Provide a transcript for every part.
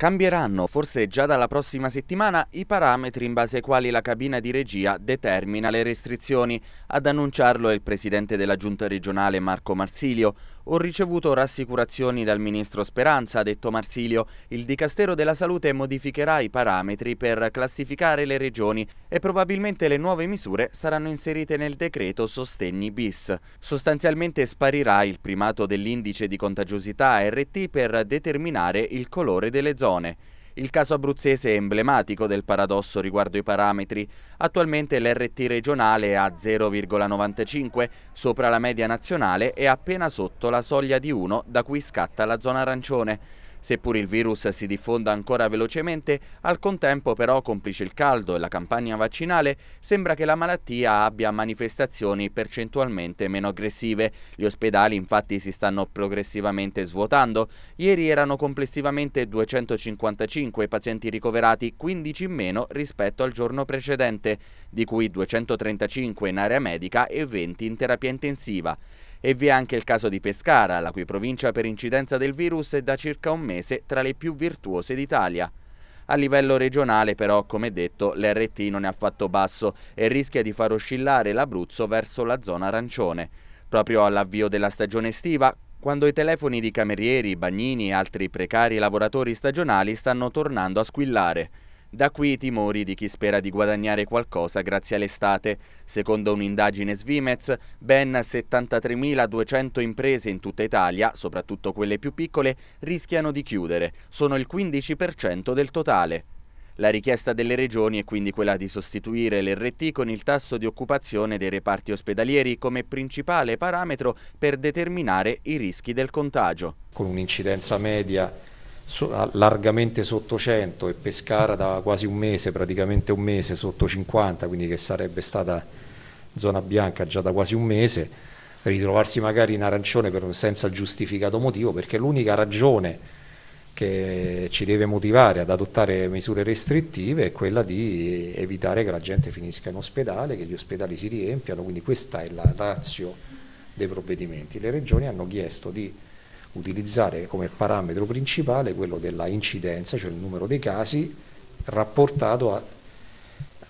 Cambieranno, forse già dalla prossima settimana, i parametri in base ai quali la cabina di regia determina le restrizioni. Ad annunciarlo è il presidente della giunta regionale Marco Marsilio. Ho ricevuto rassicurazioni dal ministro Speranza, ha detto Marsilio. Il Dicastero della Salute modificherà i parametri per classificare le regioni e probabilmente le nuove misure saranno inserite nel decreto Sostegni bis. Sostanzialmente sparirà il primato dell'indice di contagiosità RT per determinare il colore delle zone. Il caso abruzzese è emblematico del paradosso riguardo i parametri. Attualmente l'RT regionale è a 0,95, sopra la media nazionale e appena sotto la soglia di 1 da cui scatta la zona arancione. Seppur il virus si diffonda ancora velocemente, al contempo però, complice il caldo e la campagna vaccinale, sembra che la malattia abbia manifestazioni percentualmente meno aggressive. Gli ospedali infatti si stanno progressivamente svuotando. Ieri erano complessivamente 255 i pazienti ricoverati, 15 in meno rispetto al giorno precedente, di cui 235 in area medica e 20 in terapia intensiva. E vi è anche il caso di Pescara, la cui provincia per incidenza del virus è da circa un mese tra le più virtuose d'Italia. A livello regionale però, come detto, l'RT non è affatto basso e rischia di far oscillare l'Abruzzo verso la zona arancione. Proprio all'avvio della stagione estiva, quando i telefoni di camerieri, bagnini e altri precari lavoratori stagionali stanno tornando a squillare. Da qui i timori di chi spera di guadagnare qualcosa grazie all'estate. Secondo un'indagine Svimez, ben 73.200 imprese in tutta Italia, soprattutto quelle più piccole, rischiano di chiudere. Sono il 15% del totale. La richiesta delle regioni è quindi quella di sostituire l'RT con il tasso di occupazione dei reparti ospedalieri come principale parametro per determinare i rischi del contagio. Con un'incidenza media so, largamente sotto 100 e Pescara da quasi un mese, praticamente un mese sotto 50, quindi che sarebbe stata zona bianca già da quasi un mese, ritrovarsi magari in arancione per, senza giustificato motivo, perché l'unica ragione che ci deve motivare ad adottare misure restrittive è quella di evitare che la gente finisca in ospedale, che gli ospedali si riempiano, quindi questa è la razio dei provvedimenti. Le regioni hanno chiesto di utilizzare come parametro principale quello della incidenza, cioè il numero dei casi, rapportato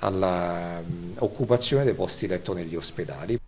all'occupazione mm, dei posti letto negli ospedali.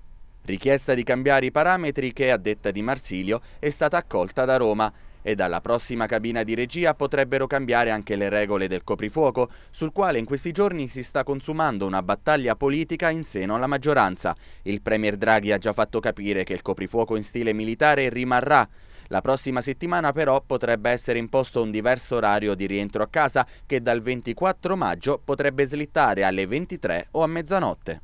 Richiesta di cambiare i parametri che, a detta di Marsilio, è stata accolta da Roma e dalla prossima cabina di regia potrebbero cambiare anche le regole del coprifuoco, sul quale in questi giorni si sta consumando una battaglia politica in seno alla maggioranza. Il Premier Draghi ha già fatto capire che il coprifuoco in stile militare rimarrà, la prossima settimana però potrebbe essere imposto un diverso orario di rientro a casa che dal 24 maggio potrebbe slittare alle 23 o a mezzanotte.